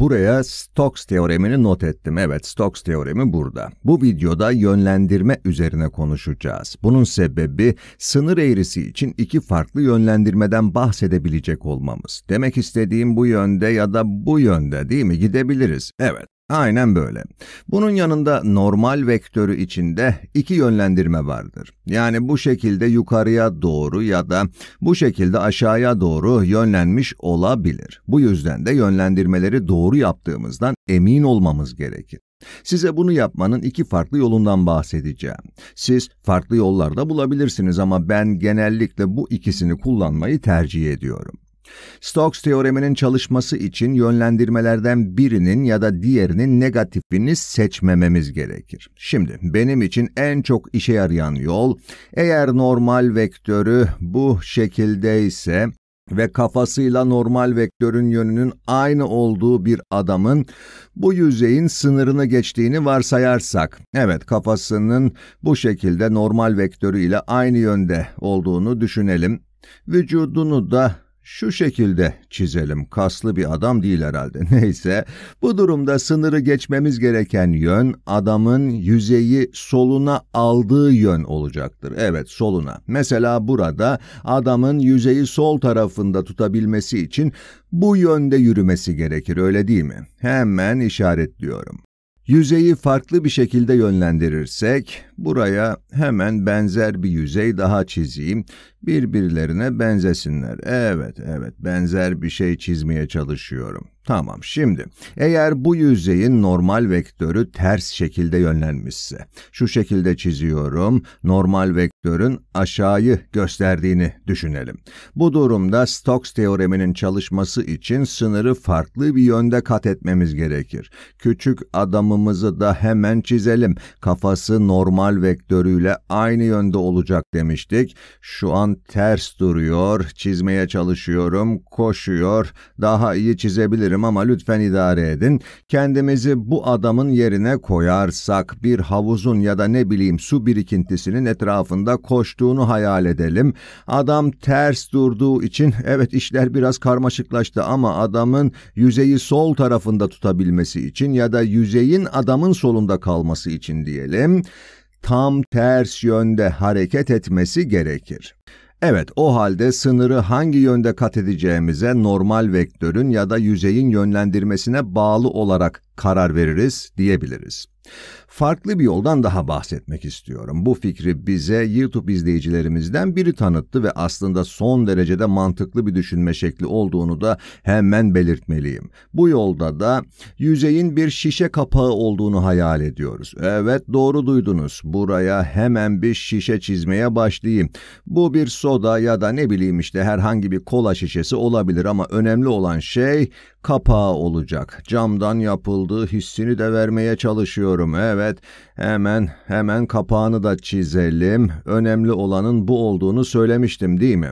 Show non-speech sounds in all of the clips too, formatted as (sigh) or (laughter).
buraya Stokes teoremini not ettim. Evet, Stokes teoremi burada. Bu videoda yönlendirme üzerine konuşacağız. Bunun sebebi sınır eğrisi için iki farklı yönlendirmeden bahsedebilecek olmamız. Demek istediğim bu yönde ya da bu yönde değil mi? Gidebiliriz. Evet. Aynen böyle. Bunun yanında normal vektörü içinde iki yönlendirme vardır. Yani bu şekilde yukarıya doğru ya da bu şekilde aşağıya doğru yönlenmiş olabilir. Bu yüzden de yönlendirmeleri doğru yaptığımızdan emin olmamız gerekir. Size bunu yapmanın iki farklı yolundan bahsedeceğim. Siz farklı yollarda bulabilirsiniz ama ben genellikle bu ikisini kullanmayı tercih ediyorum. Stokes teoreminin çalışması için yönlendirmelerden birinin ya da diğerinin negatifini seçmememiz gerekir. Şimdi benim için en çok işe yarayan yol eğer normal vektörü bu şekilde ise ve kafasıyla normal vektörün yönünün aynı olduğu bir adamın bu yüzeyin sınırını geçtiğini varsayarsak, evet kafasının bu şekilde normal vektörü ile aynı yönde olduğunu düşünelim, vücudunu da şu şekilde çizelim. Kaslı bir adam değil herhalde. (laughs) Neyse, bu durumda sınırı geçmemiz gereken yön adamın yüzeyi soluna aldığı yön olacaktır. Evet, soluna. Mesela burada adamın yüzeyi sol tarafında tutabilmesi için bu yönde yürümesi gerekir, öyle değil mi? Hemen işaretliyorum. Yüzeyi farklı bir şekilde yönlendirirsek, buraya hemen benzer bir yüzey daha çizeyim. Birbirlerine benzesinler. Evet, evet, benzer bir şey çizmeye çalışıyorum. Tamam şimdi eğer bu yüzeyin normal vektörü ters şekilde yönlenmişse şu şekilde çiziyorum normal vektörün aşağıyı gösterdiğini düşünelim. Bu durumda Stokes teoreminin çalışması için sınırı farklı bir yönde kat etmemiz gerekir. Küçük adamımızı da hemen çizelim. Kafası normal vektörüyle aynı yönde olacak demiştik. Şu an ters duruyor çizmeye çalışıyorum koşuyor daha iyi çizebilirim ederim ama lütfen idare edin. Kendimizi bu adamın yerine koyarsak bir havuzun ya da ne bileyim su birikintisinin etrafında koştuğunu hayal edelim. Adam ters durduğu için evet işler biraz karmaşıklaştı ama adamın yüzeyi sol tarafında tutabilmesi için ya da yüzeyin adamın solunda kalması için diyelim tam ters yönde hareket etmesi gerekir. Evet, o halde sınırı hangi yönde kat edeceğimize normal vektörün ya da yüzeyin yönlendirmesine bağlı olarak karar veririz diyebiliriz. Farklı bir yoldan daha bahsetmek istiyorum. Bu fikri bize YouTube izleyicilerimizden biri tanıttı ve aslında son derecede mantıklı bir düşünme şekli olduğunu da hemen belirtmeliyim. Bu yolda da yüzeyin bir şişe kapağı olduğunu hayal ediyoruz. Evet doğru duydunuz. Buraya hemen bir şişe çizmeye başlayayım. Bu bir soda ya da ne bileyim işte herhangi bir kola şişesi olabilir ama önemli olan şey kapağı olacak. Camdan yapıldığı hissini de vermeye çalışıyorum. Evet, hemen hemen kapağını da çizelim. Önemli olanın bu olduğunu söylemiştim değil mi?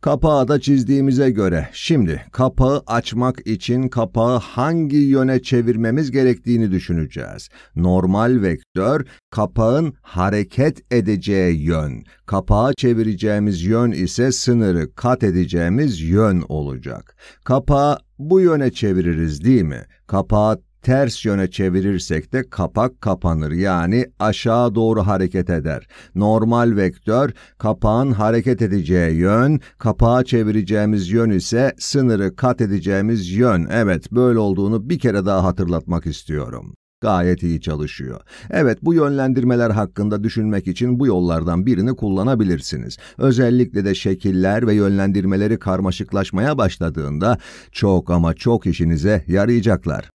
Kapağı da çizdiğimize göre şimdi kapağı açmak için kapağı hangi yöne çevirmemiz gerektiğini düşüneceğiz. Normal vektör kapağın hareket edeceği yön. Kapağı çevireceğimiz yön ise sınırı kat edeceğimiz yön olacak. Kapağı bu yöne çeviririz değil mi? Kapağı ters yöne çevirirsek de kapak kapanır yani aşağı doğru hareket eder. Normal vektör kapağın hareket edeceği yön, kapağı çevireceğimiz yön ise sınırı kat edeceğimiz yön. Evet böyle olduğunu bir kere daha hatırlatmak istiyorum gayet iyi çalışıyor. Evet bu yönlendirmeler hakkında düşünmek için bu yollardan birini kullanabilirsiniz. Özellikle de şekiller ve yönlendirmeleri karmaşıklaşmaya başladığında çok ama çok işinize yarayacaklar.